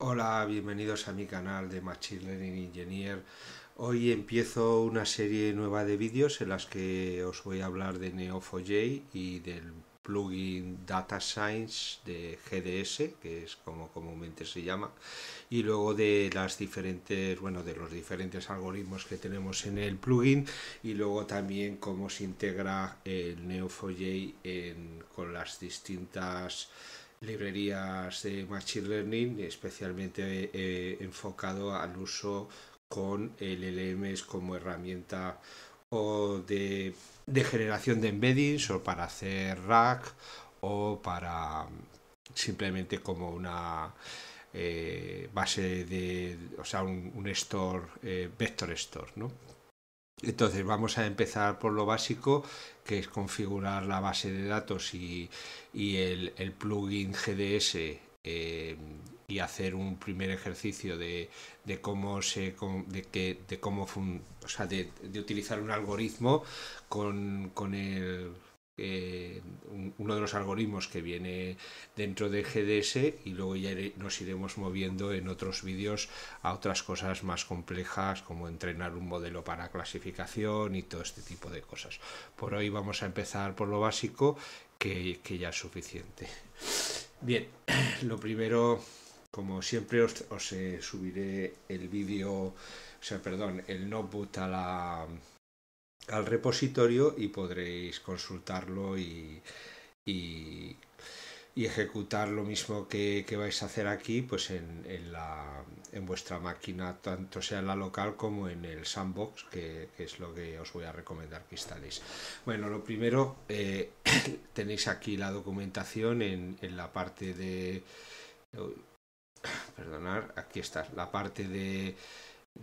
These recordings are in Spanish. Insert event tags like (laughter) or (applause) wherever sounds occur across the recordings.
Hola, bienvenidos a mi canal de Machine Learning Engineer. Hoy empiezo una serie nueva de vídeos en las que os voy a hablar de Neo4j y del plugin Data Science de GDS, que es como comúnmente se llama, y luego de las diferentes, bueno, de los diferentes algoritmos que tenemos en el plugin y luego también cómo se integra el Neo4j con las distintas librerías de Machine Learning, especialmente eh, enfocado al uso con LLMs como herramienta o de, generación de embeddings o para hacer rack o para simplemente como una eh, base de, o sea, un, store, eh, vector store, ¿no? Entonces vamos a empezar por lo básico, que es configurar la base de datos y, el, plugin GDS eh, y hacer un primer ejercicio de, cómo se de, que, de cómo o sea, de, de, utilizar un algoritmo con, con el eh, uno de los algoritmos que viene dentro de GDS y luego ya nos iremos moviendo en otros vídeos a otras cosas más complejas como entrenar un modelo para clasificación y todo este tipo de cosas. Por hoy vamos a empezar por lo básico que, ya es suficiente. Bien, (clears throat) lo primero, como siempre, os, eh, subiré el vídeo, o sea, perdón, el notebook a la al repositorio y podréis consultarlo y, ejecutar lo mismo que, vais a hacer aquí pues en, en, la, en, vuestra máquina, tanto sea en la local como en el sandbox, que, es lo que os voy a recomendar que instaléis. Bueno, lo primero, eh, (coughs) tenéis aquí la documentación en, en la parte de... (coughs) Perdonar, aquí está, la parte de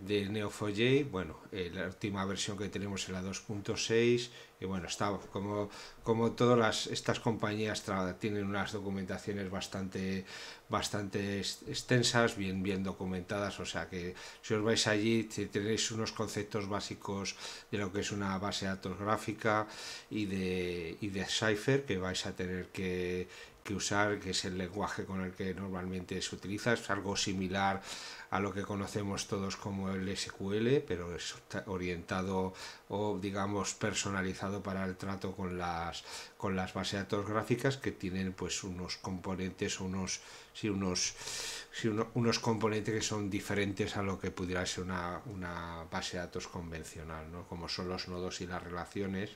de Neo4j, bueno, eh, la última versión que tenemos es la 2.6 y bueno, está como, como todas estas compañías tienen unas documentaciones bastante, bastante extensas, bien, bien documentadas, o sea que si os vais allí tenéis unos conceptos básicos de lo que es una base de datos gráfica y de, y de Cypher que vais a tener que, que usar, que es el lenguaje con el que normalmente se utiliza, es algo similar lo que conocemos todos como el SQL, pero es orientado o digamos personalizado para el trato con las con las bases de datos gráficas que tienen pues unos componentes o unos si unos sí, unos componentes que son diferentes a lo que pudiera ser una, base de datos convencional, ¿no? Como son los nodos y las relaciones,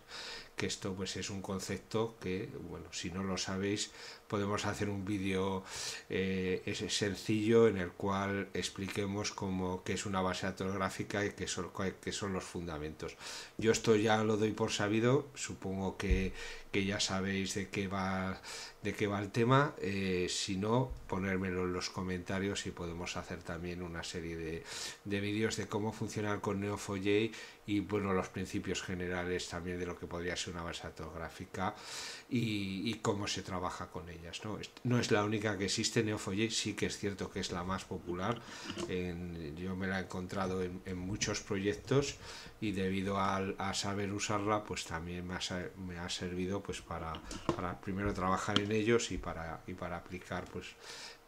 que esto pues es un concepto que, bueno, si no lo sabéis, podemos hacer un vídeo eh, es sencillo en el cual explica como que es una base atrográfica y que son, que son los fundamentos. Yo esto ya lo doy por sabido, supongo que, que ya sabéis de qué va, de qué va el tema. Eh, si no, ponérmelo en los comentarios y podemos hacer también una serie de, vídeos de cómo funcionar con neo 4 y bueno, los principios generales también de lo que podría ser una base autográfica y, cómo se trabaja con ellas. ¿no? es la única que existe, neo 4 sí que es cierto que es la más popular. yo me la he encontrado en muchos proyectos y debido a saber usarla pues también me ha, me ha servido pues para, para, primero trabajar en ellos y para, y para aplicar pues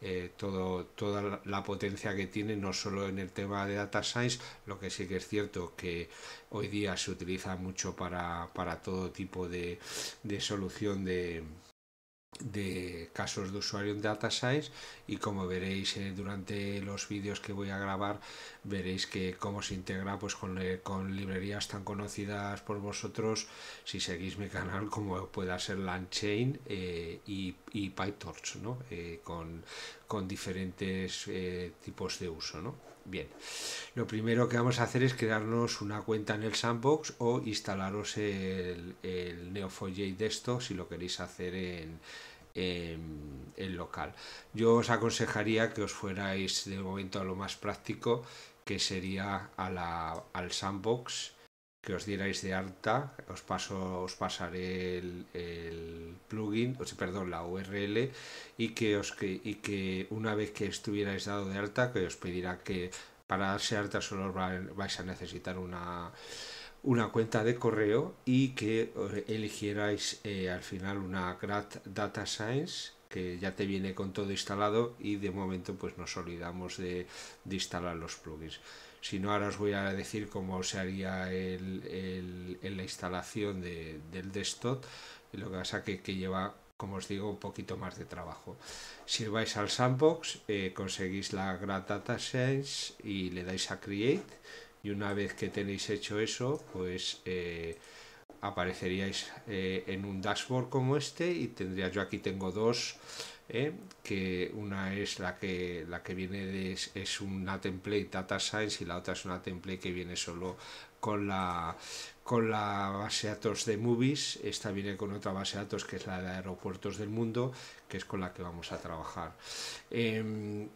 eh, todo, toda la potencia que tiene no solo en el tema de data science lo que sí que es cierto que hoy día se utiliza mucho para, para todo tipo de solución de de casos de usuario en data size y como veréis eh, durante los vídeos que voy a grabar veréis que cómo se integra pues con, librerías tan conocidas por vosotros si seguís mi canal como pueda ser LandChain eh, y, y, PyTorch eh, con, diferentes tipos de uso Bien, lo primero que vamos a hacer es crearnos una cuenta en el sandbox o instalaros el, el 4 de esto si lo queréis hacer en, el local. Yo os aconsejaría que os fuerais de momento a lo más práctico, que sería al sandbox que os dierais de alta, os, paso, os pasaré el, plugin, perdón, la URL, y que, os, que, y que una vez que estuvierais dado de alta, que os pedirá que para darse alta solo vais a necesitar una, una cuenta de correo y que eh, eligierais eh, al final una Grad Data Science que ya te viene con todo instalado y de momento pues nos olvidamos de instalar los plugins. Si no, ahora os voy a decir cómo se haría en la instalación del desktop. Lo que pasa que, que lleva, como os digo, un poquito más de trabajo. Si vais al sandbox, eh, conseguís la Grad Data Science y le dais a Create. Y una vez que tenéis hecho eso, pues... Eh, apareceríais eh, en un dashboard como este y tendría yo aquí tengo dos ¿eh? que una es la que, la que viene de, es, una template data science y la otra es una template que viene solo con la con la base de datos de movies, esta viene con otra base de datos que es la de aeropuertos del mundo, que es con la que vamos a trabajar. Em,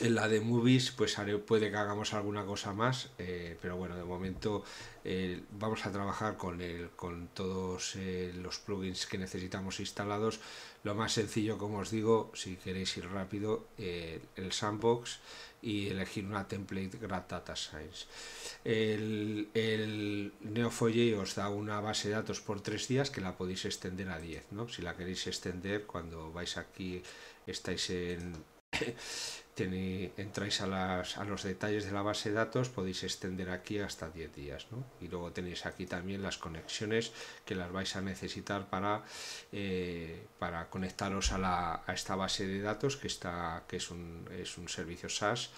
en la de movies, pues puede que hagamos alguna cosa más, eh, pero bueno, de momento eh, vamos a trabajar con, el, con todos los plugins que necesitamos instalados lo más sencillo, como os digo, si queréis ir rápido, eh, el sandbox y elegir una template Grad Data Science. El, el os da una base de datos por tres días que la podéis extender a 10, ¿no? Si la queréis extender cuando vais aquí, estáis en, (coughs) Tenéis, entráis a, los detalles de la base de datos, podéis extender aquí hasta 10 días. Y luego tenéis aquí también las conexiones que las vais a necesitar para, eh, conectaros a, esta base de datos que, está, que es, un, servicio SaaS.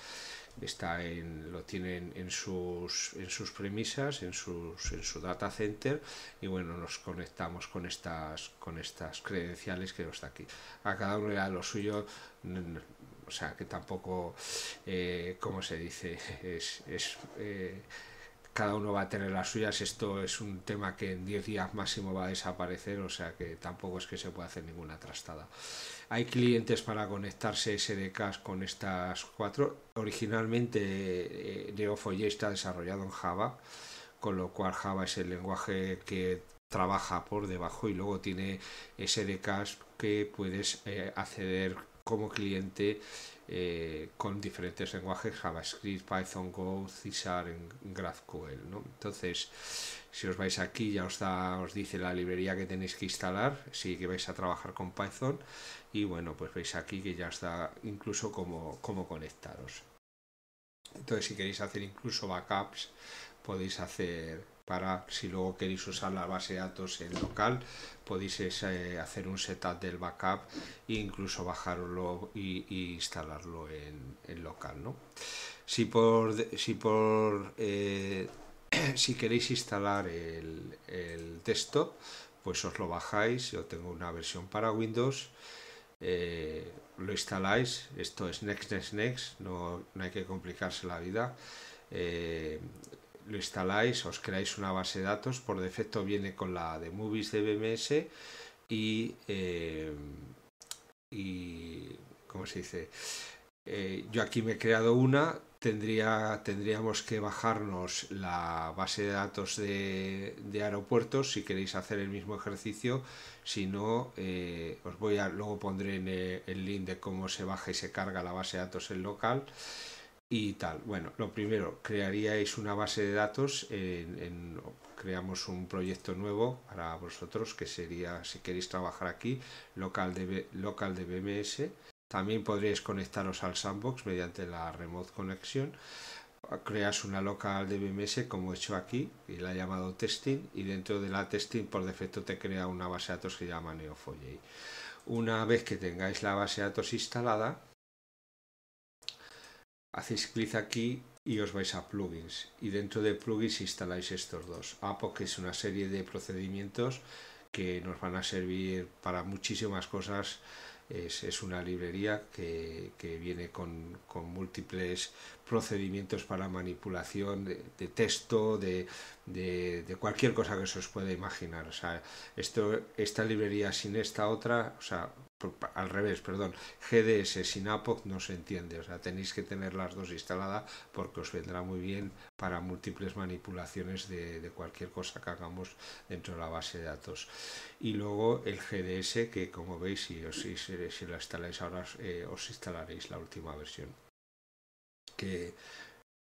Está en, lo tienen en sus, en sus premisas, en, en su data center y bueno, nos conectamos con estas, con estas credenciales que está aquí. A cada uno le lo suyo, o sea, que tampoco, eh, como se dice? (laughs) Es, eh, cada uno va a tener las suyas, esto es un tema que en 10 días máximo va a desaparecer, o sea que tampoco es que se pueda hacer ninguna trastada. Hay clientes para conectarse SDKs con estas cuatro. Originalmente eh, Neo4j está desarrollado en Java, con lo cual Java es el lenguaje que trabaja por debajo y luego tiene SDKs que puedes acceder como cliente eh, con diferentes lenguajes, JavaScript, Python, Go, Cisar, en GraphQL. Entonces, si os vais aquí, ya os, dice la librería que tenéis que instalar, si que vais a trabajar con Python, y bueno, pues veis aquí que ya está incluso cómo, cómo conectaros. Entonces, si queréis hacer incluso backups, podéis hacer para si luego queréis usar la base de datos en local podéis eh, hacer un setup del backup e incluso bajarlo y, instalarlo en, local ¿no? si por si por eh, (clears throat) si queréis instalar el, el, desktop pues os lo bajáis yo tengo una versión para windows eh, lo instaláis esto es next next next no, no hay que complicarse la vida lo instaláis, os creáis una base de datos, por defecto viene con la de movies de BMS y, eh, y ¿cómo se dice? Eh, yo aquí me he creado una, tendría, tendríamos que bajarnos la base de datos de, aeropuertos si queréis hacer el mismo ejercicio, si no, eh, os voy a, luego pondré en el link de cómo se baja y se carga la base de datos en local y tal. Bueno, lo primero, crearíais una base de datos, en, creamos un proyecto nuevo para vosotros que sería, si queréis trabajar aquí, local de, local BMS. También podréis conectaros al sandbox mediante la remote conexión. Creas una local de BMS como he hecho aquí y la he llamado testing y dentro de la testing por defecto te crea una base de datos que se llama NeoFolly. Una vez que tengáis la base de datos instalada, hacéis clic aquí y os vais a plugins y dentro de plugins instaláis estos dos. que es una serie de procedimientos que nos van a servir para muchísimas cosas. Es, es una librería que, viene con, múltiples procedimientos para manipulación de, texto, de, de, de, cualquier cosa que se os pueda imaginar. O sea, esto, esta librería sin esta otra, o sea, al revés, perdón, GDS sin APOC no se entiende, o sea, tenéis que tener las dos instaladas porque os vendrá muy bien para múltiples manipulaciones de, cualquier cosa que hagamos dentro de la base de datos. Y luego el GDS que como veis, si, os, lo instaláis ahora, eh, os instalaréis la última versión. Que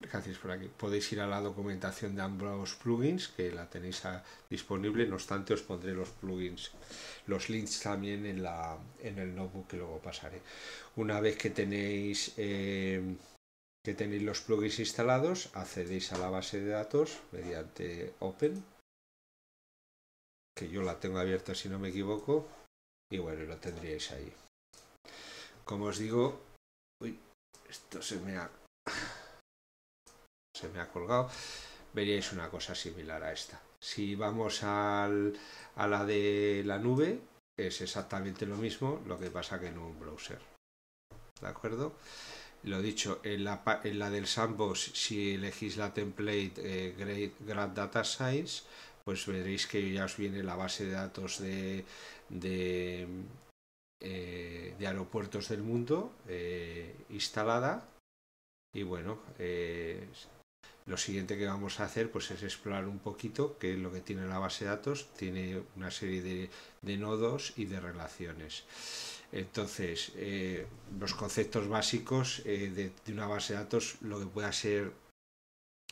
Gracias por aquí. Podéis ir a la documentación de ambos plugins, que la tenéis disponible. No obstante, os pondré los plugins, los links también en, la, en el notebook que luego pasaré. Una vez que tenéis, eh, que tenéis los plugins instalados, accedéis a la base de datos mediante Open, que yo la tengo abierta si no me equivoco, y bueno, lo tendríais ahí. Como os digo, uy, esto se me ha se me ha colgado, veríais una cosa similar a esta. Si vamos a la de la nube, es exactamente lo mismo, lo que pasa que en un browser. ¿De acuerdo? Lo dicho, en la, en la del sandbox, si elegís la template eh, Great, Grad Data Science, pues veréis que ya os viene la base de datos de, de, eh, aeropuertos del mundo eh, instalada. Y bueno, lo siguiente que vamos a hacer pues, es explorar un poquito qué es lo que tiene la base de datos. Tiene una serie de, de nodos y de relaciones. Entonces, eh, los conceptos básicos eh, de, de, una base de datos, lo que pueda ser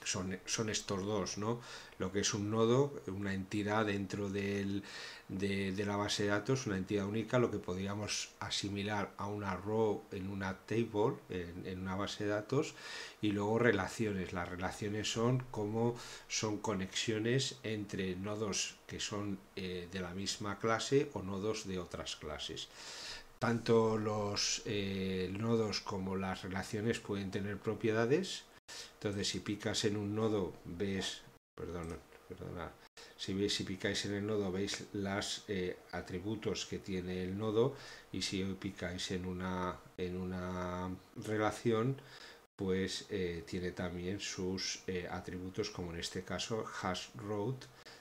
son, estos dos, ¿no? Lo que es un nodo, una entidad dentro del, de, la base de datos, una entidad única, lo que podríamos asimilar a una row en una table, en, una base de datos, y luego relaciones. Las relaciones son como son conexiones entre nodos que son eh, de la misma clase o nodos de otras clases tanto los eh, nodos como las relaciones pueden tener propiedades entonces, si picas en un nodo, ves, si, veis, si picáis en el nodo, veis los eh, atributos que tiene el nodo y si picáis en una, relación, pues eh, tiene también sus eh, atributos, como en este caso hash road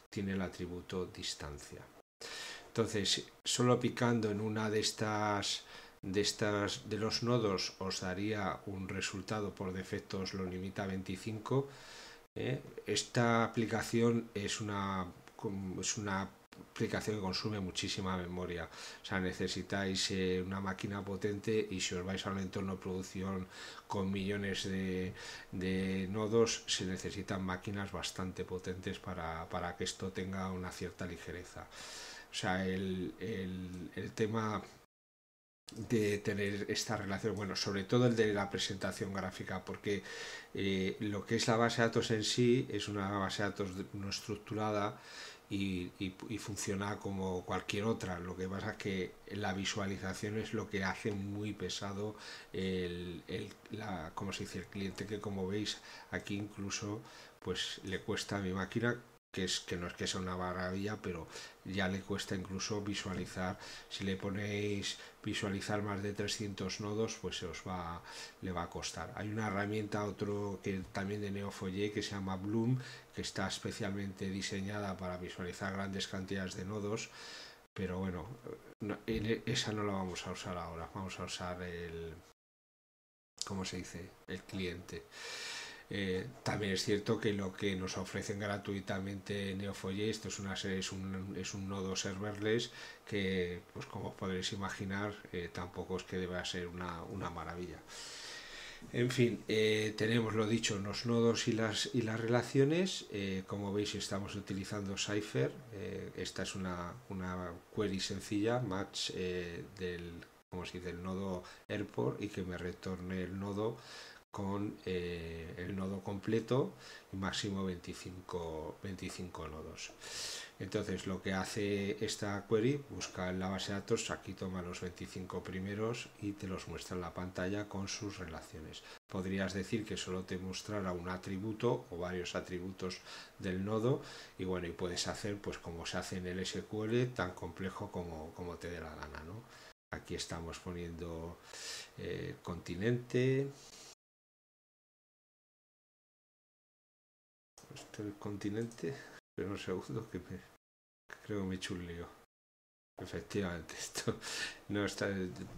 tiene el atributo distancia. Entonces, solo picando en una de estas de, estas, de los nodos os daría un resultado, por defecto os lo limita a 25. ¿eh? Esta aplicación es una, es una aplicación que consume muchísima memoria. O sea, necesitáis eh, una máquina potente y si os vais a un entorno de producción con millones de, nodos, se necesitan máquinas bastante potentes para, que esto tenga una cierta ligereza. O sea, el, el tema de tener esta relación, bueno, sobre todo el de la presentación gráfica, porque eh, lo que es la base de datos en sí es una base de datos no estructurada y, y, funciona como cualquier otra. Lo que pasa es que la visualización es lo que hace muy pesado el, la, como se dice, el cliente que como veis aquí incluso pues le cuesta a mi máquina que, es, que no es que sea una maravilla, pero ya le cuesta incluso visualizar. Si le ponéis visualizar más de 300 nodos, pues se os va, le va a costar. Hay una herramienta, otro que también de NeoFoyer que se llama Bloom, que está especialmente diseñada para visualizar grandes cantidades de nodos, pero bueno, e, esa no la vamos a usar ahora, vamos a usar el, ¿cómo se dice? El cliente. Eh, también es cierto que lo que nos ofrecen gratuitamente Neo4j esto es una serie, es un, es un nodo serverless que, pues como podréis imaginar, eh, tampoco es que deba ser una, maravilla. En fin, eh, tenemos lo dicho, los nodos y las, y las relaciones. como veis, estamos utilizando Cypher. esta es una, query sencilla, match del, del nodo Airport y que me retorne el nodo con eh, el nodo completo y máximo 25, nodos. Entonces lo que hace esta query, busca en la base de datos, aquí toma los 25 primeros y te los muestra en la pantalla con sus relaciones. Podrías decir que solo te mostrará un atributo o varios atributos del nodo y bueno, y puedes hacer pues como se hace en el SQL, tan complejo como, te dé la gana. ¿no? Aquí estamos poniendo eh, continente, este continente. Pero un segundo que me, creo que me lío Efectivamente, (laughs) esto no está,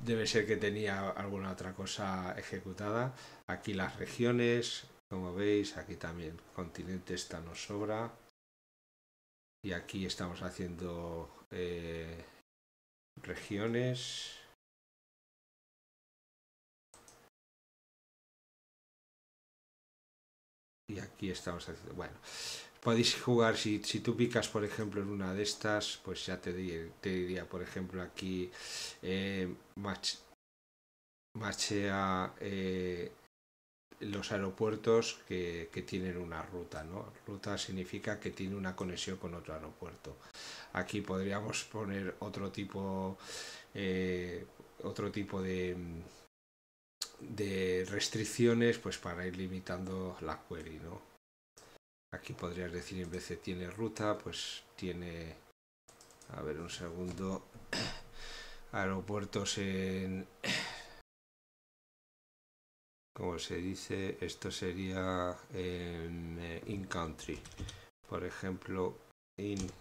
debe ser que tenía alguna otra cosa ejecutada. Aquí las regiones, como veis, aquí también continente esta nos sobra. Y aquí estamos haciendo eh, regiones y aquí estamos haciendo, bueno, podéis jugar, si, si, tú picas por ejemplo en una de estas, pues ya te, diría, te diría por ejemplo aquí eh, machea eh, los aeropuertos que, que, tienen una ruta, ¿no? Ruta significa que tiene una conexión con otro aeropuerto. Aquí podríamos poner otro tipo, eh, otro tipo de de restricciones pues para ir limitando la query, ¿no? Aquí podrías decir en vez de tiene ruta, pues tiene, a ver un segundo, (clears throat) aeropuertos en, como (clears throat) se dice, esto sería en eh, in country, por ejemplo, in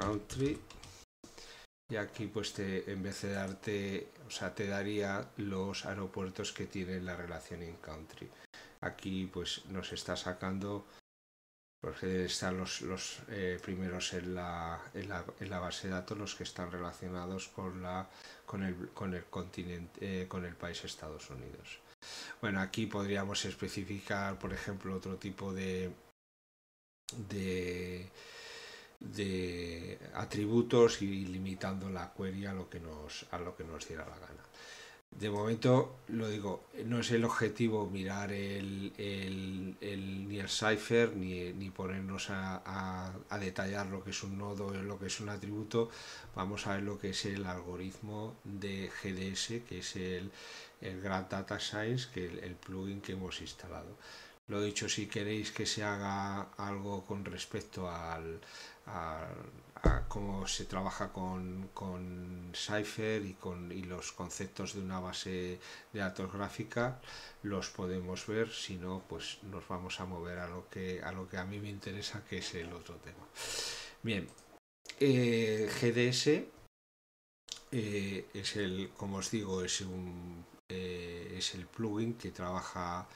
country y aquí pues te, en vez de darte, o sea, te daría los aeropuertos que tienen la relación en country. Aquí pues nos está sacando, porque están los, los eh, primeros en la, en la, en, la, base de datos, los que están relacionados con, la, con, el, con el continente, eh, con el país Estados Unidos. Bueno, aquí podríamos especificar, por ejemplo, otro tipo de... de de atributos y limitando la query a lo que nos, a lo que nos diera la gana. De momento, lo digo, no es el objetivo mirar el, el, el cipher ni, ponernos a, detallar lo que es un nodo o lo que es un atributo. Vamos a ver lo que es el algoritmo de GDS, que es el, el Data Science, que es el plugin que hemos instalado. Lo dicho, si queréis que se haga algo con respecto al, a, cómo se trabaja con, con Cypher y con los conceptos de una base de datos gráfica, los podemos ver, si no, pues nos vamos a mover a lo que a lo que a mí me interesa, que es el otro tema. Bien, eh, GDS eh, es el, como os digo, es un eh, es el plugin que trabaja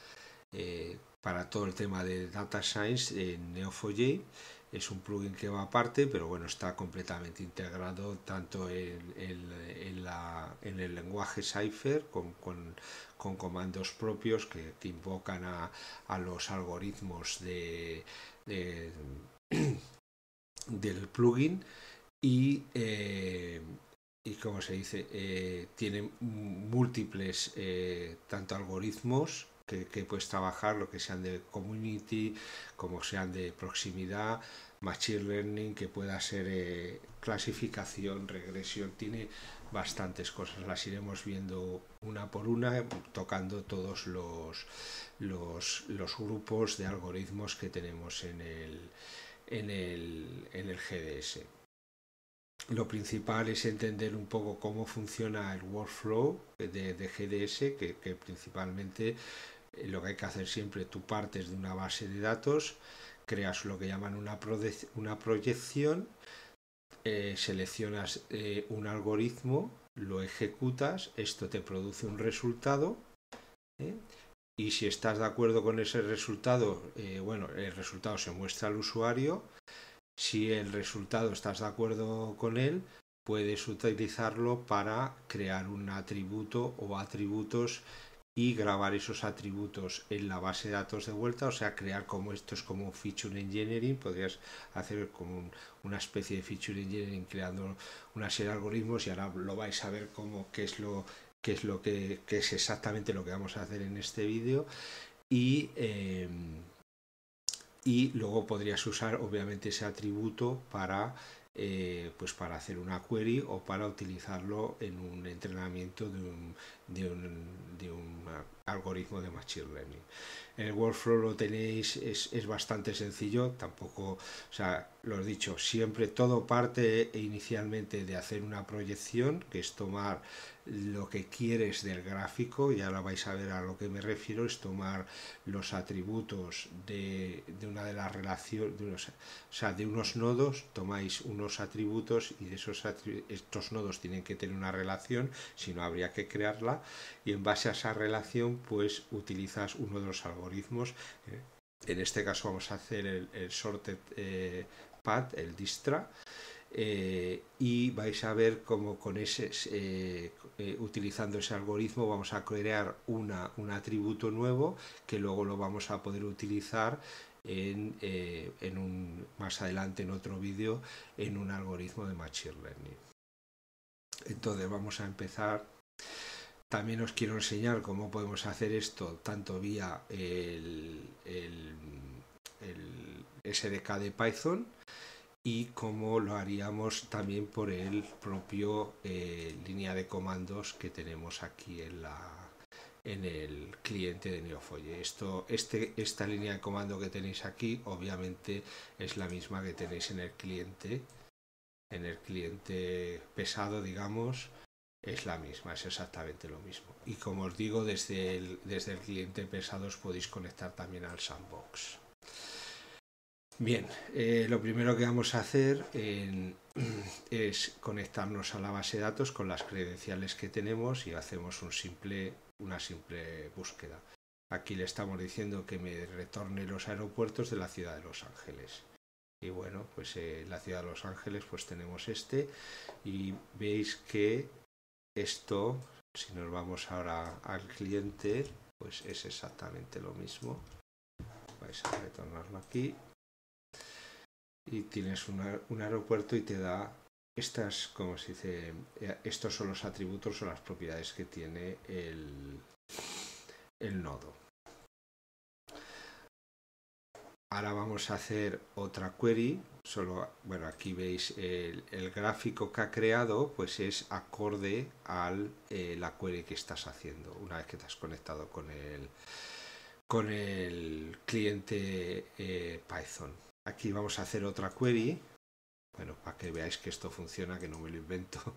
para todo el tema de Data Science en Neo4j. Es un plugin que va aparte, pero bueno, está completamente integrado tanto en, el lenguaje Cypher con, comandos propios que, te invocan a, los algoritmos de, (clears throat) del plugin eh, y, como se dice, eh, tiene múltiples eh, tanto algoritmos que, puedes trabajar, lo que sean de community, como sean de proximidad, machine learning, que pueda ser eh, clasificación, regresión, tiene bastantes cosas. Las iremos viendo una por una, tocando todos los, los, grupos de algoritmos que tenemos en el, en el, GDS. Lo principal es entender un poco cómo funciona el workflow de, GDS, que principalmente eh, lo que hay que hacer siempre, tú partes de una base de datos, creas lo que llaman una, proyección, eh, seleccionas eh, un algoritmo, lo ejecutas, esto te produce un resultado. Y si estás de acuerdo con ese resultado, bueno, el resultado se muestra al usuario. Si el resultado estás de acuerdo con él, puedes utilizarlo para crear un atributo o atributos y grabar esos atributos en la base de datos de vuelta, o sea, crear como esto es como feature engineering, podrías hacer como una especie de feature engineering creando una serie de algoritmos y ahora lo vais a ver como qué es lo qué es lo que, es exactamente lo que vamos a hacer en este vídeo y em, y luego podrías usar obviamente ese atributo para eh, pues para hacer una query o para utilizarlo en un entrenamiento de un, de de un algoritmo de Machine Learning. El workflow lo tenéis, es, es, bastante sencillo, tampoco, o sea, lo he dicho, siempre todo parte inicialmente de hacer una proyección, que es tomar lo que quieres del gráfico, y lo vais a ver a lo que me refiero, es tomar los atributos de, una de las relaciones, de unos, o sea, de unos nodos, tomáis unos atributos y de esos estos nodos tienen que tener una relación, si no habría que crearla, y en base a esa relación, pues utilizas uno de los algoritmos. Eh. En este caso vamos a hacer el, el sorted eh, path, el distra, eh, y vais a ver cómo con ese, eh, eh, utilizando ese algoritmo vamos a crear un atributo nuevo que luego lo vamos a poder utilizar en, más adelante en otro vídeo en un algoritmo de Machine Learning. Entonces vamos a empezar. También os quiero enseñar cómo podemos hacer esto tanto vía el, el SDK de Python, y como lo haríamos también por el propio eh, línea de comandos que tenemos aquí en la en el cliente de Neofolle. Esto, este, esta línea de comando que tenéis aquí, obviamente, es la misma que tenéis en el cliente, en el cliente pesado, digamos, es la misma, es exactamente lo mismo. Y como os digo, desde el, desde el cliente pesado os podéis conectar también al sandbox. Bien, eh, lo primero que vamos a hacer (clears throat) es conectarnos a la base de datos con las credenciales que tenemos y hacemos una simple búsqueda. Aquí le estamos diciendo que me retorne los aeropuertos de la ciudad de Los Ángeles. Y bueno, pues eh, en la ciudad de Los Ángeles pues tenemos este y veis que esto, si nos vamos ahora al cliente, pues es exactamente lo mismo. Vais a retornarlo aquí y tienes un aeropuerto y te da estas, como se dice, eh, estos son los atributos o las propiedades que tiene el, nodo. Ahora vamos a hacer otra query. Solo, bueno, aquí veis el, gráfico que ha creado, pues es acorde a eh, la query que estás haciendo una vez que te has conectado con el, con el cliente eh, Python. Aquí vamos a hacer otra query. Bueno, para que veáis que esto funciona, que no me lo invento. (laughs)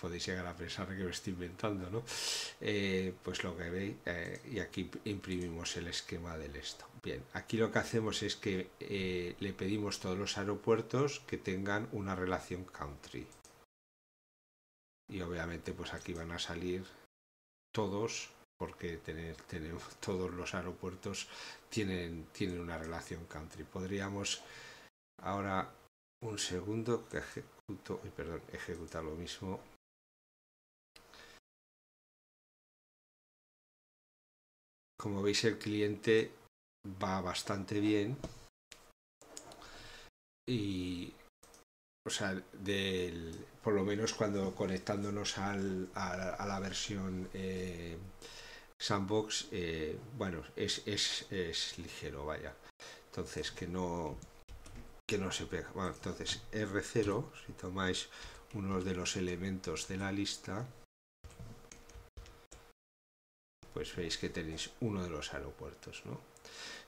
podéis llegar a pensar que me estoy inventando, ¿no? Eh, pues lo que veis, eh, y aquí imprimimos el esquema del esto. Bien, aquí lo que hacemos es que eh, le pedimos todos los aeropuertos que tengan una relación country. Y obviamente pues aquí van a salir todos porque tener, (laughs) todos los aeropuertos tienen, tienen una relación country. Podríamos ahora un segundo que ejecuto, perdón, ejecutar lo mismo. Como veis el cliente va bastante bien y o sea, del, por lo menos cuando conectándonos al, a, la versión eh, sandbox, eh, bueno, es, es, es, ligero, vaya. Entonces, que no, que no se pega. entonces, R0, si tomáis uno de los elementos de la lista, pues veis que tenéis uno de los aeropuertos, ¿no?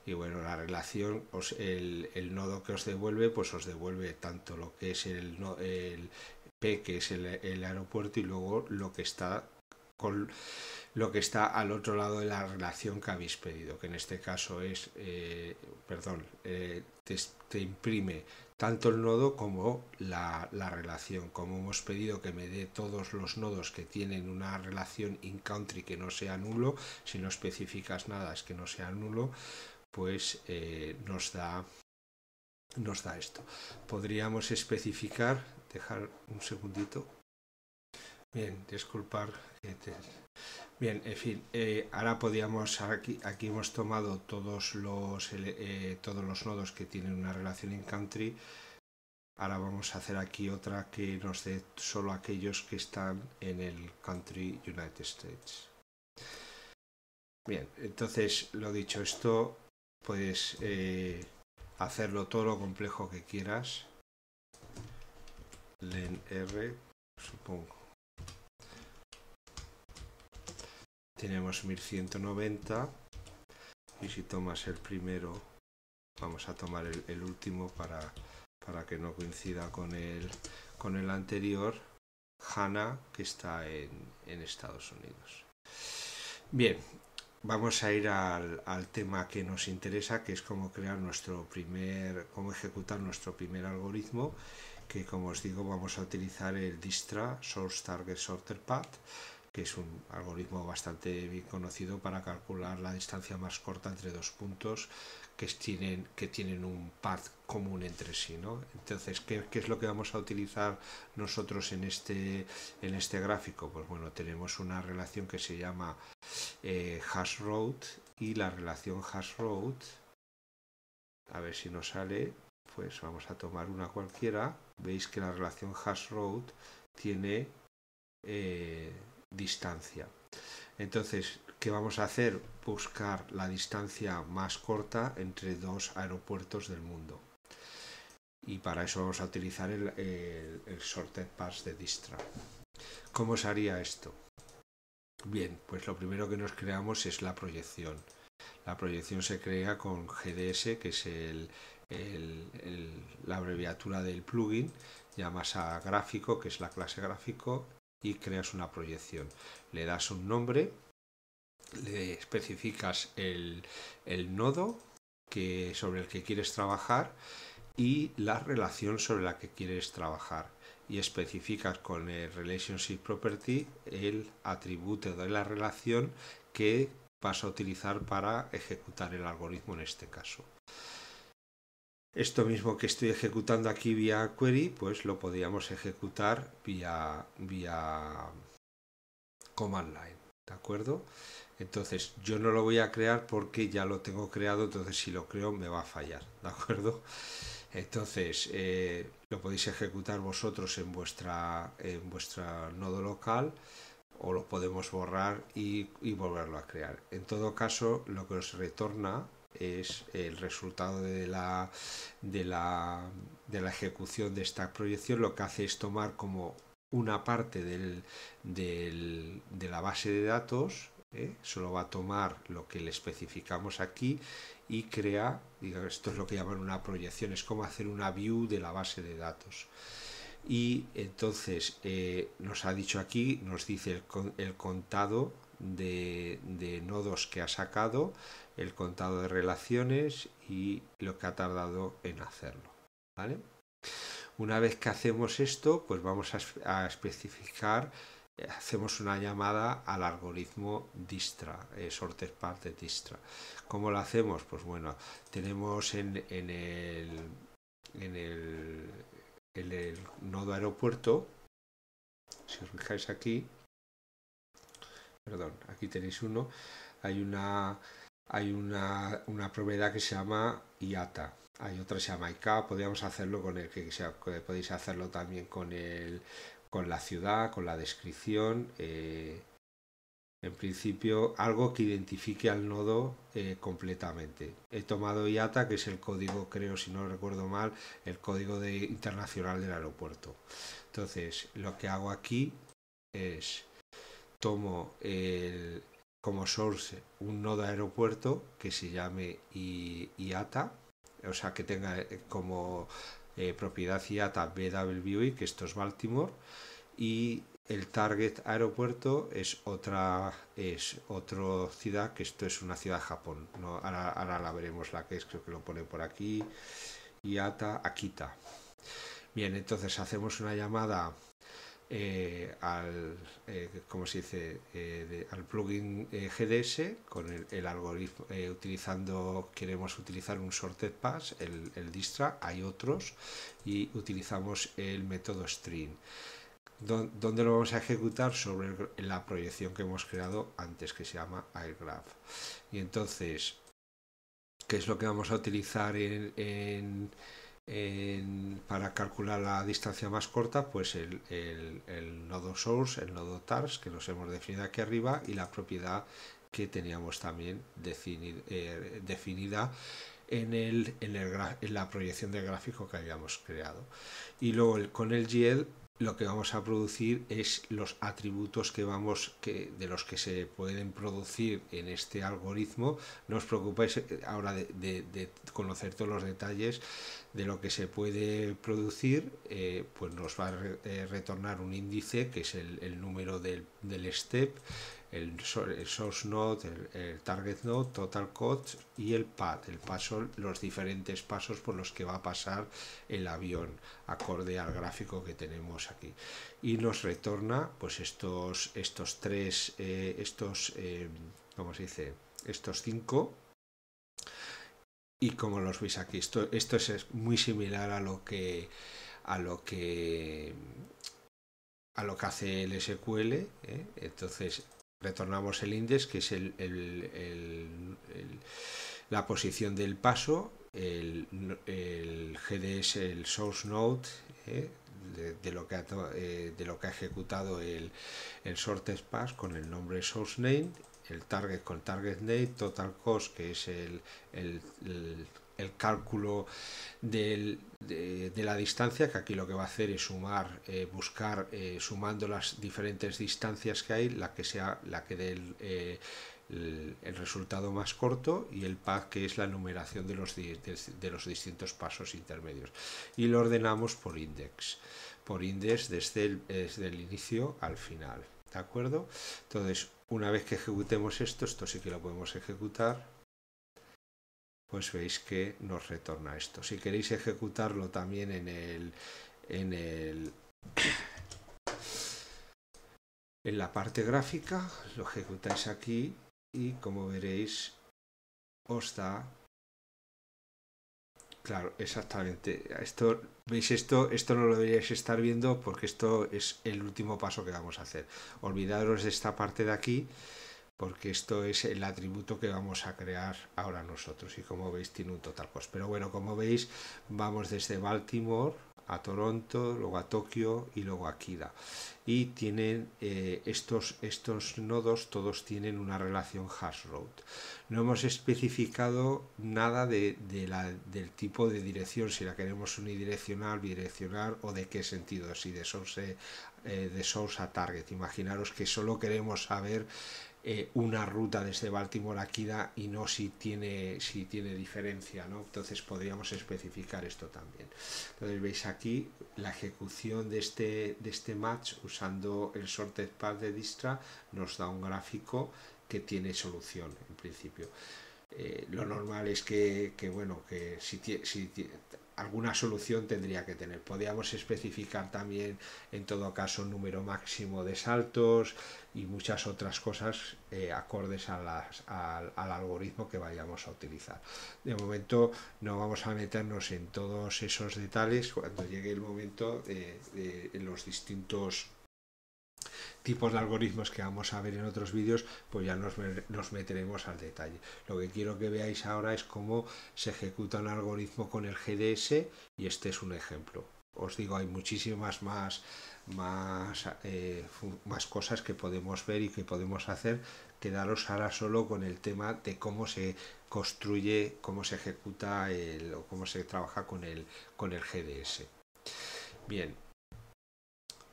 Y bueno, la relación, os, el, nodo que os devuelve, pues os devuelve tanto lo que es el, el P, que es el aeropuerto, y luego lo que está con lo que está al otro lado de la relación que habéis pedido, que en este caso es, eh, perdón, eh, te, imprime tanto el nodo como la, la, relación. Como hemos pedido que me dé todos los nodos que tienen una relación in-country que no sea nulo, si no especificas nada es que no sea nulo, pues eh, nos, da, nos da esto. Podríamos especificar, dejar un segundito. Bien, disculpar Bien, en fin, eh, ahora podíamos, aquí, hemos tomado todos los, eh, eh, todos los nodos que tienen una relación en country. Ahora vamos a hacer aquí otra que nos dé solo aquellos que están en el country United States. Bien, entonces, lo dicho esto, puedes hacerlo todo lo complejo que quieras. Len R, supongo. tenemos 1190 y si tomas el primero vamos a tomar el, último para, que no coincida con el, anterior HANA, que está en, Estados Unidos bien vamos a ir al, al, tema que nos interesa que es cómo crear nuestro primer cómo ejecutar nuestro primer algoritmo que como os digo vamos a utilizar el distra source target sorter path que es un algoritmo bastante bien conocido para calcular la distancia más corta entre dos puntos que tienen, que tienen un path común entre sí. ¿no? Entonces, ¿qué, es lo que vamos a utilizar nosotros en este, en este gráfico? Pues bueno, tenemos una relación que se llama eh, hash road y la relación hash road, a ver si nos sale, pues vamos a tomar una cualquiera. Veis que la relación hash road tiene... Eh, distancia. Entonces, ¿qué vamos a hacer? Buscar la distancia más corta entre dos aeropuertos del mundo. Y para eso vamos a utilizar el, el, Sorted Pass de Distra. ¿Cómo se haría esto? Bien, pues lo primero que nos creamos es la proyección. La proyección se crea con GDS, que es la abreviatura del plugin, llamas a gráfico, que es la clase gráfico, y creas una proyección. Le das un nombre, le especificas el, nodo sobre el que quieres trabajar y la relación sobre la que quieres trabajar y especificas con el relationship property el atributo de la relación que vas a utilizar para ejecutar el algoritmo en este caso. Esto mismo que estoy ejecutando aquí vía query, pues lo podríamos ejecutar vía, vía command line, ¿de acuerdo? Entonces yo no lo voy a crear porque ya lo tengo creado, entonces si lo creo me va a fallar, ¿de acuerdo? Entonces eh, lo podéis ejecutar vosotros en vuestra en vuestra nodo local o lo podemos borrar y, y volverlo a crear. En todo caso, lo que os retorna es el resultado de la, de la, de la ejecución de esta proyección, lo que hace es tomar como una parte del, de la base de datos, ¿eh? solo va a tomar lo que le especificamos aquí y crea, esto es lo que llaman una proyección, es como hacer una view de la base de datos. Y entonces eh, nos ha dicho aquí, nos dice el, el contado de nodos que ha sacado, el contado de relaciones y lo que ha tardado en hacerlo. ¿vale? Una vez que hacemos esto, pues vamos a, especificar, eh, hacemos una llamada al algoritmo distra, eh, de distra. ¿Cómo lo hacemos? Pues bueno, tenemos en, en, el, en, el, en el nodo aeropuerto, si os fijáis aquí, perdón, aquí tenéis uno, hay una hay una, propiedad que se llama IATA, hay otra que se llama ICA, podríamos hacerlo con el que, podéis hacerlo también con el con la ciudad, con la descripción. Eh, en principio, algo que identifique al nodo eh, completamente. He tomado IATA, que es el código, creo, si no recuerdo mal, el código de, internacional del aeropuerto. Entonces, lo que hago aquí es tomo el, como source un nodo aeropuerto que se llame IATA, o sea, que tenga eh, como eh, propiedad IATA BWI, que esto es Baltimore, y el target aeropuerto es otra es otro ciudad, que esto es una ciudad de Japón. ¿no? Ahora, ahora, la veremos la que es, creo que lo pone por aquí, IATA Akita. Bien, entonces hacemos una llamada eh, al, eh, se dice? Eh, al plugin GDS con el, algoritmo utilizando queremos utilizar un sorted pass, el, el distra, hay otros y utilizamos el método string. donde lo vamos a ejecutar? Sobre la proyección que hemos creado antes, que se llama AirGraph. Y entonces, ¿qué es lo que vamos a utilizar en para calcular la distancia más corta, pues el, nodo source, el nodo tars, que nos hemos definido aquí arriba, y la propiedad que teníamos también eh, definida en, la proyección de gráfico que habíamos creado. Y luego con el GL lo que vamos a producir es los atributos que vamos que, de los que se pueden producir en este algoritmo no os preocupéis eh, ahora de, conocer todos los detalles de lo que se puede producir eh, pues nos va a eh, retornar un índice que es el, número del step el, source node, el, target node, total code y el pad, el paso, los diferentes pasos por los que va a pasar el avión, acorde al gráfico que tenemos aquí. Y nos retorna pues estos, estos tres, eh, estos, eh, ¿cómo se dice? Estos cinco y como los veis aquí esto, esto es muy similar a lo que a lo que a lo que hace el SQL ¿eh? entonces retornamos el index, que es la posición del paso, el, GDS, el source node, eh, de, lo que ha, eh, de lo que ha ejecutado el, el pass con el nombre source name, el target con target name, total cost, que es el, el cálculo de, la distancia, que aquí lo que va a hacer es sumar, eh, buscar eh, sumando las diferentes distancias que hay, la que sea la que dé el, eh, resultado más corto y el path que es la numeración de los, los distintos pasos intermedios. Y lo ordenamos por index, por index desde el, desde el inicio al final. ¿De acuerdo? Entonces, una vez que ejecutemos esto, esto sí que lo podemos ejecutar pues veis que nos retorna esto. Si queréis ejecutarlo también en el, en el (clears throat) en la parte gráfica, lo ejecutáis aquí y como veréis os da Claro, exactamente. Esto, ¿veis esto? Esto no lo deberíais estar viendo porque esto es el último paso que vamos a hacer. Olvidaros de esta parte de aquí porque esto es el atributo que vamos a crear ahora nosotros y como veis tiene un total cost. Pero bueno, como veis vamos desde Baltimore a Toronto, luego a Tokio y luego a Kida. Y tienen eh, estos, estos nodos, todos tienen una relación hash road No hemos especificado nada de, la, del tipo de dirección, si la queremos unidireccional, bidireccional o de qué sentido, si de source, eh, de source a target. Imaginaros que solo queremos saber eh, una ruta desde Baltimore a Kida y no si tiene, si tiene diferencia, ¿no? Entonces podríamos especificar esto también. Entonces veis aquí la ejecución de este, de este match usando el sorted path de Distra nos da un gráfico que tiene solución en principio. Eh, lo normal es que, bueno, que si, si alguna solución tendría que tener. Podríamos especificar también, en todo caso, un número máximo de saltos y muchas otras cosas eh, acordes a las, al algoritmo que vayamos a utilizar. De momento no vamos a meternos en todos esos detalles cuando llegue el momento de los distintos tipos de algoritmos que vamos a ver en otros vídeos, pues ya nos, meteremos al detalle. Lo que quiero que veáis ahora es cómo se ejecuta un algoritmo con el GDS y este es un ejemplo. Os digo, hay muchísimas más, más, eh, más cosas que podemos ver y que podemos hacer. Quedaros ahora solo con el tema de cómo se construye, cómo se ejecuta el, o cómo se trabaja con el, con el GDS. Bien,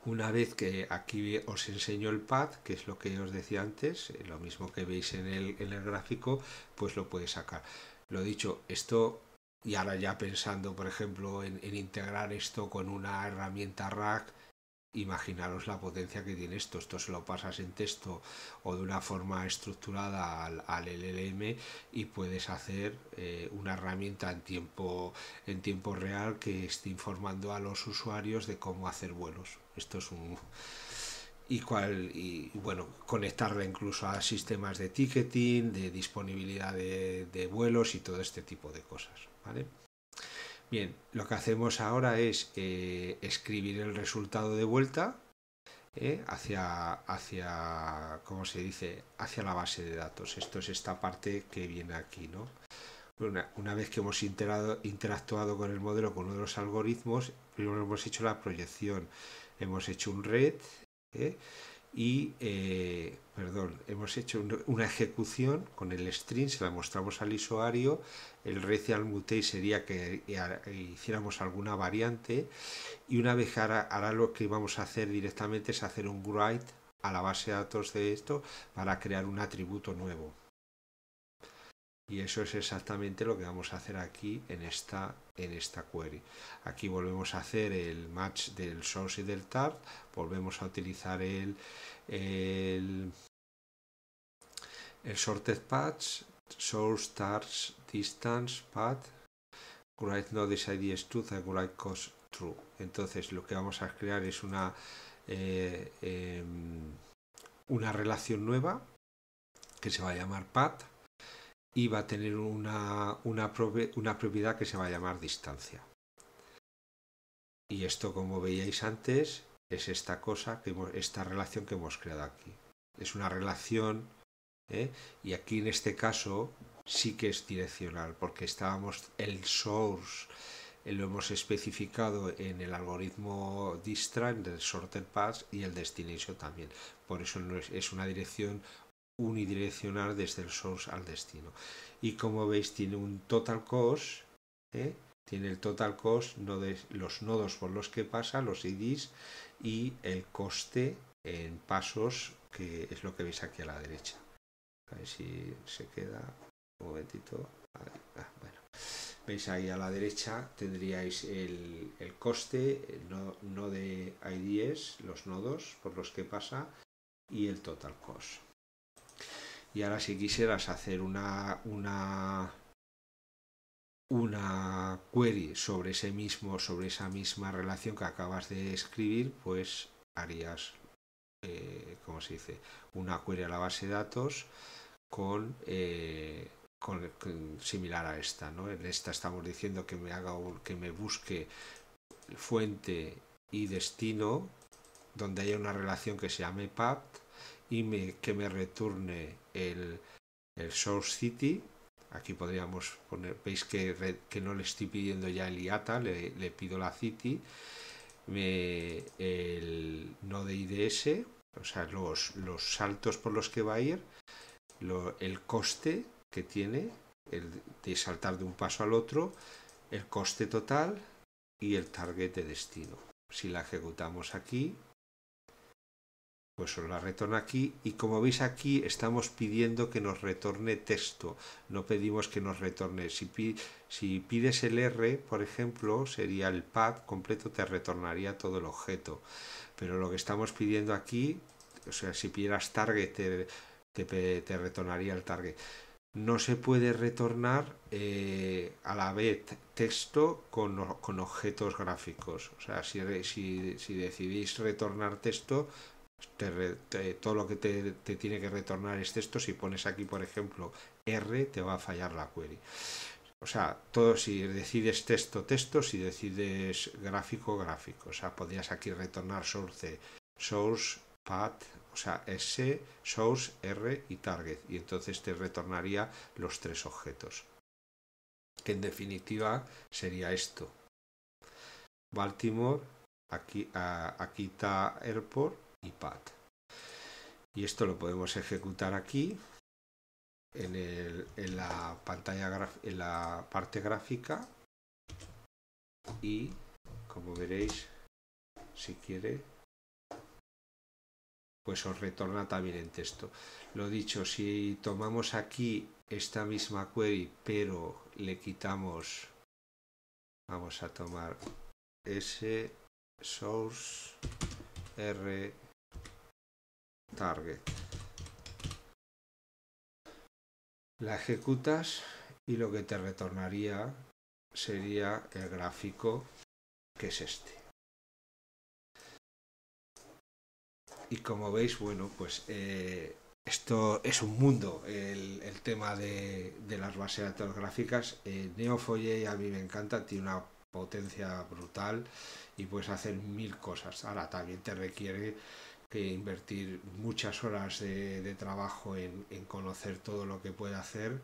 una vez que aquí os enseño el pad, que es lo que os decía antes, eh, lo mismo que veis en el, en el gráfico, pues lo puede sacar. Lo dicho, esto y ahora ya pensando, por ejemplo, en, en, integrar esto con una herramienta rack imaginaros la potencia que tiene esto. Esto se lo pasas en texto o de una forma estructurada al, LLM y puedes hacer eh, una herramienta en tiempo, en tiempo real que esté informando a los usuarios de cómo hacer vuelos. Esto es un... Y, y bueno, conectarla incluso a sistemas de ticketing, de disponibilidad de, de vuelos y todo este tipo de cosas. ¿vale? Bien, lo que hacemos ahora es eh, escribir el resultado de vuelta ¿eh? hacia, hacia, ¿cómo se dice? Hacia la base de datos. Esto es esta parte que viene aquí, ¿no? Una, vez que hemos interactuado con el modelo, con uno de los algoritmos, primero hemos hecho la proyección, hemos hecho un red, ¿eh? y, eh, perdón, hemos hecho una ejecución con el string, se la mostramos al usuario, el recial mutate sería que eh, eh, hiciéramos alguna variante y una vez que hará lo que vamos a hacer directamente es hacer un write a la base de datos de esto para crear un atributo nuevo. Y eso es exactamente lo que vamos a hacer aquí en esta, en esta query. Aquí volvemos a hacer el match del source y del tab volvemos a utilizar el, el, el sorted patch, source, stars, distance, path, correct no ID is truth, correct cost true. Entonces lo que vamos a crear es una, eh, em, una relación nueva que se va a llamar path y va a tener una, una, una propiedad que se va a llamar distancia. Y esto, como veíais antes, es esta cosa, que esta relación que hemos creado aquí. Es una relación, ¿eh? y aquí en este caso sí que es direccional, porque estábamos, el source eh, lo hemos especificado en el algoritmo Distra, del el Sorted Path y el Destination también. Por eso no es una dirección unidireccional desde el source al destino. Y como veis tiene un total cost, ¿eh? tiene el total cost, no de los nodos por los que pasa, los IDs y el coste en pasos, que es lo que veis aquí a la derecha. A ver si se queda un momentito. Ah, veis ahí a la derecha tendríais el, coste, no, no de IDs, los nodos por los que pasa y el total cost. Y ahora si quisieras hacer una, una, una query sobre ese mismo, sobre esa misma relación que acabas de escribir, pues harías, eh, se dice? Una query a la base de datos eh, con, similar a esta, ¿no? En esta estamos diciendo que me haga que me busque fuente y destino donde haya una relación que se llame PAPT y que me returne el, source city. Aquí podríamos poner, veis que, que no le estoy pidiendo ya el IATA, le, pido la city. Me, el node IDS, o sea, los, los saltos por los que va a ir, el coste que tiene el de saltar de un paso al otro, el coste total y el target de destino. Si la ejecutamos aquí, pues os la retorna aquí y como veis aquí estamos pidiendo que nos retorne texto, no pedimos que nos retorne. Si, pides el R, por ejemplo, sería el pad completo, te retornaría todo el objeto. Pero lo que estamos pidiendo aquí, o sea, si pidieras target, te, retornaría el target. No se puede retornar eh, a la vez texto con, objetos gráficos. O sea, si decidís retornar texto, todo lo que te, tiene que retornar es texto. Si pones aquí, por ejemplo, R, te va a fallar la query. O sea, todo si decides texto, texto, si decides gráfico, gráfico. O sea, podrías aquí retornar source, source, path, o sea, S, source, R y target. Y entonces te retornaría los tres objetos. Que en definitiva sería esto. Baltimore, aquí, aquí está Airport, y Y esto lo podemos ejecutar aquí en, en la pantalla en la parte gráfica y como veréis si quiere pues os retorna también en texto. Lo dicho, si tomamos aquí esta misma query, pero le quitamos, vamos a tomar S source R target. La ejecutas y lo que te retornaría sería el gráfico que es este. Y como veis, bueno, pues eh, esto es un mundo, el, tema de, de, las bases de datos gráficas. Eh, a mí me encanta, tiene una potencia brutal y puedes hacer mil cosas. Ahora también te requiere invertir muchas horas de, trabajo en, conocer todo lo que puede hacer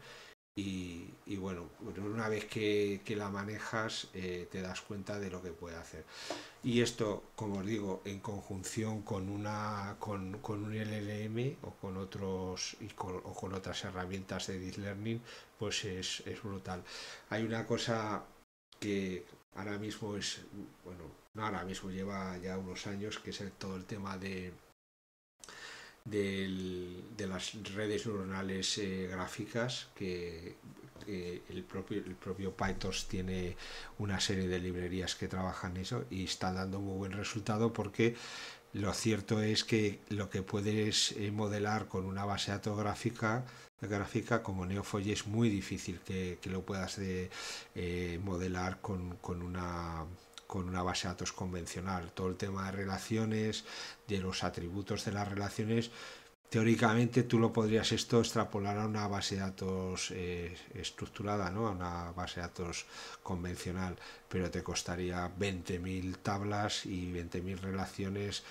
y, bueno, una vez que, la manejas eh, te das cuenta de lo que puede hacer. Y esto, como os digo, en conjunción con, una, con, un LLM o con, otros, con, otras herramientas de Deep Learning, pues es, es brutal. Hay una cosa que ahora mismo es, bueno, ahora mismo lleva ya unos años, que es todo el tema de, de, las redes neuronales eh, gráficas, que, el, propio, el propio tiene una serie de librerías que trabajan eso y están dando muy buen resultado porque lo cierto es que lo que puedes eh, modelar con una base datos gráfica, gráfica como Neofoy es muy difícil que, lo puedas eh, modelar con, una, con una base de datos convencional. Todo el tema de relaciones, de los atributos de las relaciones, teóricamente tú lo podrías esto extrapolar a una base de datos eh, estructurada, ¿no? a una base de datos convencional, pero te costaría 20.000 tablas y 20.000 relaciones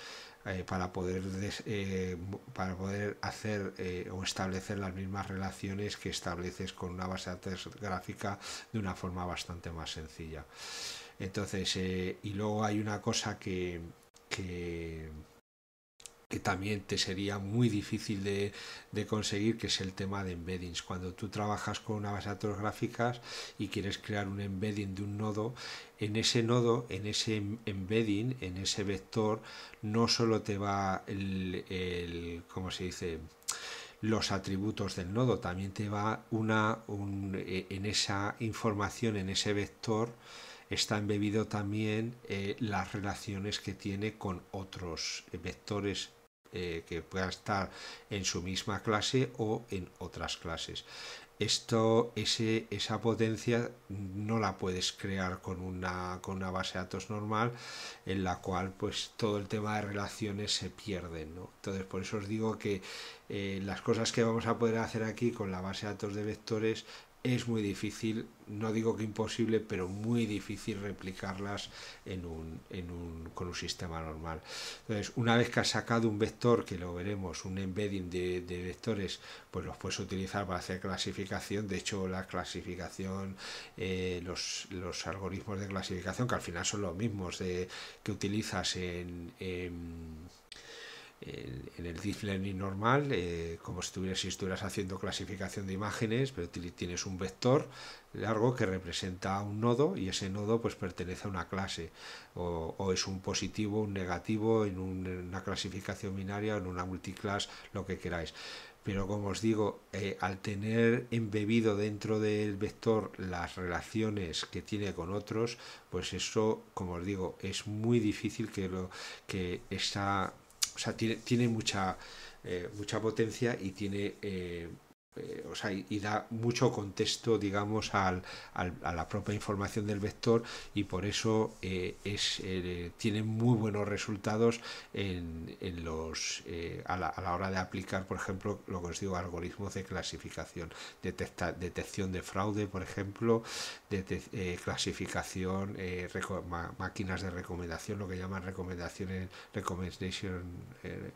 eh, para, poder eh, para poder hacer o establecer las mismas relaciones que estableces con una base de datos gráfica de una forma bastante más sencilla. Entonces, eh, y luego hay una cosa que, que, también te sería muy difícil de, conseguir, que es el tema de embeddings. Cuando tú trabajas con una base de datos gráficas y quieres crear un embedding de un nodo, en ese nodo, en ese em, embedding, en ese vector, no solo te va el, ¿cómo se dice? los atributos del nodo, también te va una, e, en esa información, en ese vector, está embebido también eh, las relaciones que tiene con otros vectores eh, que puedan estar en su misma clase o en otras clases. Esto, ese, esa potencia no la puedes crear con una, una base de datos normal en la cual pues todo el tema de relaciones se pierde. Entonces por eso os digo que eh, las cosas que vamos a poder hacer aquí con la base de datos de vectores es muy difícil, no digo que imposible, pero muy difícil replicarlas en un, en un, con un sistema normal. Entonces, una vez que has sacado un vector, que lo veremos, un embedding de, vectores, pues los puedes utilizar para hacer clasificación. De hecho, la clasificación, eh, los, los, algoritmos de clasificación, que al final son los mismos de, que utilizas en en el deep learning normal, eh, como si, estuvieras haciendo clasificación de imágenes, pero tienes un vector largo que representa un nodo y ese nodo pues pertenece a una clase o, es un positivo, un negativo en, una clasificación binaria, o en una multiclass, lo que queráis. Pero como os digo, eh, al tener embebido dentro del vector las relaciones que tiene con otros, pues eso, como os digo, es muy difícil que, lo, que esa o sea, tiene, mucha, eh, mucha potencia y tiene eh, eh, o sea, y, da mucho contexto, digamos, al, al, a la propia información del vector y por eso eh, es, eh, tiene muy buenos resultados en, en los, a la, a, la, hora de aplicar, por ejemplo, lo que os digo, algoritmos de clasificación, detección de fraude, por ejemplo, clasificación, máquinas de recomendación, lo que llaman recomendaciones, recommendation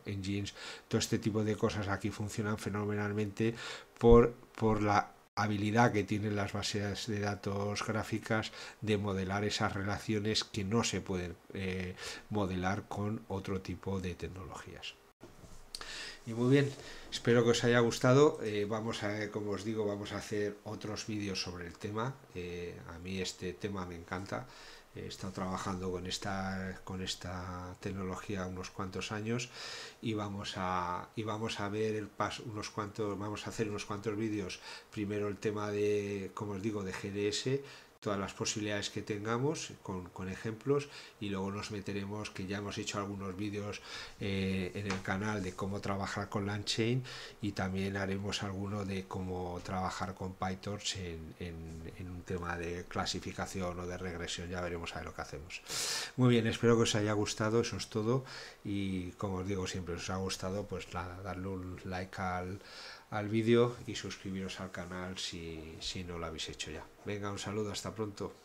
engines, todo este tipo de cosas aquí funcionan fenomenalmente por, la habilidad que tienen las bases de datos gráficas de modelar esas relaciones que no se pueden eh, modelar con otro tipo de tecnologías. Y muy bien, espero que os haya gustado. Eh, vamos a, como os digo, vamos a hacer otros vídeos sobre el tema. Eh, a mí este tema me encanta. He estado trabajando con esta, tecnología unos cuantos años y vamos a, y vamos a ver paso, unos cuantos, vamos a hacer unos cuantos vídeos. Primero el tema de, como os digo, de GDS, todas las posibilidades que tengamos con, ejemplos y luego nos meteremos, que ya hemos hecho algunos vídeos eh, en el canal de cómo trabajar con LangChain y también haremos alguno de cómo trabajar con PyTorch en, en, un tema de clasificación o de regresión, ya veremos a ver lo que hacemos. Muy bien, espero que os haya gustado, eso es todo y como os digo siempre, os ha gustado, pues darle un like al al vídeo y suscribiros al canal si, si no lo habéis hecho ya. Venga, un saludo, hasta pronto.